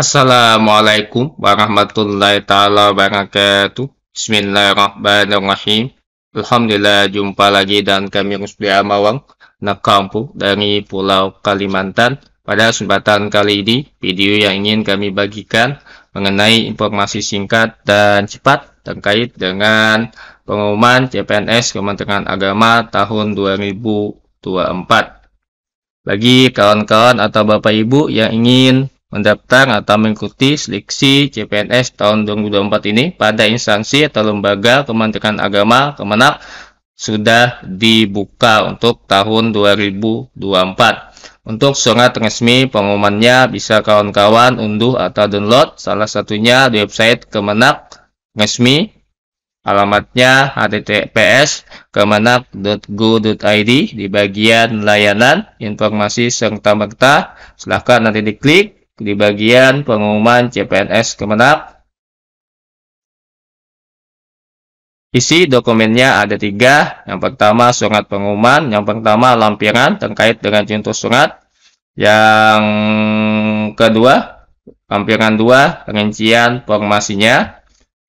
Assalamualaikum warahmatullahi taala wabarakatuh. Bismillahirrahmanirrahim. Alhamdulillah jumpa lagi dan kami Rusdi Amawang Nakampu dari Pulau Kalimantan. Pada kesempatan kali ini, video yang ingin kami bagikan mengenai informasi singkat dan cepat terkait dengan pengumuman CPNS Kementerian Agama tahun 2024. Bagi kawan-kawan atau Bapak Ibu yang ingin mendaftar atau mengikuti seleksi CPNS tahun 2024 ini pada instansi atau lembaga Kementerian Agama Kemenak sudah dibuka untuk tahun 2024. Untuk surat resmi pengumumannya bisa kawan-kawan unduh atau download salah satunya di website Kemenak resmi alamatnya https kemenak.go.id di bagian layanan informasi serta merta silahkan nanti diklik di bagian pengumuman CPNS Kemenak. Isi dokumennya ada tiga. Yang pertama surat pengumuman, yang pertama lampiran terkait dengan contoh surat. Yang kedua, lampiran dua, rincian formasinya.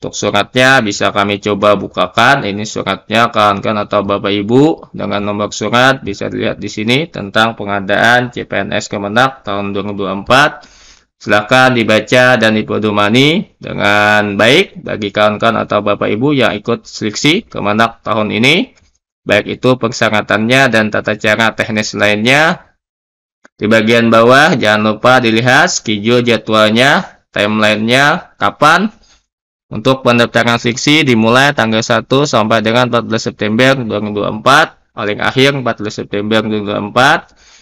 Untuk suratnya bisa kami coba bukakan. Ini suratnya kawan-kawan atau Bapak Ibu dengan nomor surat bisa dilihat di sini tentang pengadaan CPNS Kemenak tahun 2024 Silakan dibaca dan dipedomani dengan baik bagi kawan-kawan atau Bapak Ibu yang ikut seleksi kemenak tahun ini. Baik itu persyaratannya dan tata cara teknis lainnya. Di bagian bawah jangan lupa dilihat schedule jadwalnya, timelinenya, kapan. Untuk pendaftaran seleksi dimulai tanggal 1 sampai dengan 14 September 2024, paling akhir 14 September 2024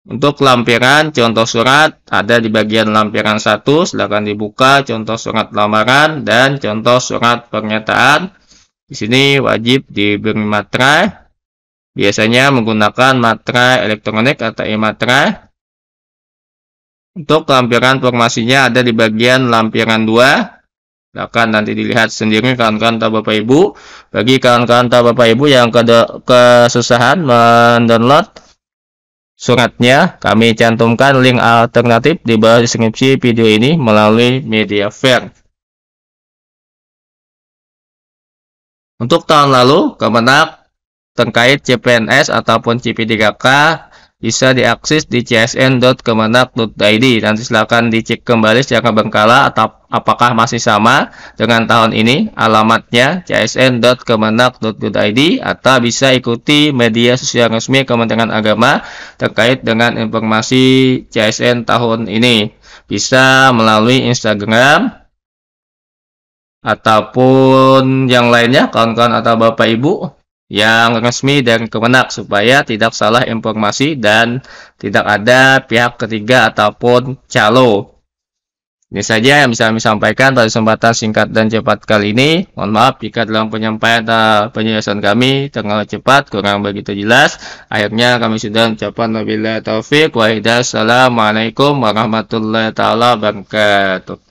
untuk lampiran contoh surat ada di bagian lampiran 1, silakan dibuka contoh surat lamaran dan contoh surat pernyataan. Di sini wajib diberi materai. Biasanya menggunakan materai elektronik atau e-materai. Untuk lampiran formasinya ada di bagian lampiran 2. Silakan nanti dilihat sendiri kawan-kawan atau Bapak Ibu. Bagi kawan-kawan atau Bapak Ibu yang kesusahan mendownload suratnya, kami cantumkan link alternatif di bawah deskripsi video ini melalui media fair. Untuk tahun lalu, Kemenak terkait CPNS ataupun CP3K bisa diakses di csn.kemenak.id. Nanti silakan dicek kembali secara bengkala atau apakah masih sama dengan tahun ini alamatnya csn.kemenak.id atau bisa ikuti media sosial resmi Kementerian Agama terkait dengan informasi CSN tahun ini. Bisa melalui Instagram, ataupun yang lainnya kawan-kawan atau bapak ibu yang resmi dan kemenak supaya tidak salah informasi dan tidak ada pihak ketiga ataupun calo. Ini saja yang bisa kami sampaikan pada kesempatan singkat dan cepat kali ini. Mohon maaf jika dalam penyampaian dan eh, penjelasan kami terlalu cepat, kurang begitu jelas. Akhirnya kami sudah ucapan wabillahi taufik wa Assalamualaikum warahmatullahi taala wabarakatuh.